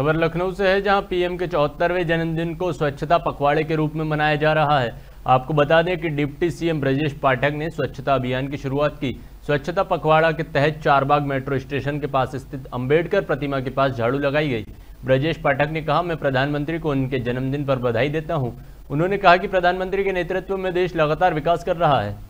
खबर लखनऊ से है जहां पीएम के चौहत्तरवें जन्मदिन को स्वच्छता पखवाड़े के रूप में मनाया जा रहा है आपको बता दें कि डिप्टी सीएम ब्रजेश पाठक ने स्वच्छता अभियान की शुरुआत की स्वच्छता पखवाड़ा के तहत चारबाग मेट्रो स्टेशन के पास स्थित अंबेडकर प्रतिमा के पास झाड़ू लगाई गई ब्रजेश पाठक ने कहा मैं प्रधानमंत्री को उनके जन्मदिन पर बधाई देता हूँ उन्होंने कहा कि प्रधानमंत्री के नेतृत्व में देश लगातार विकास कर रहा है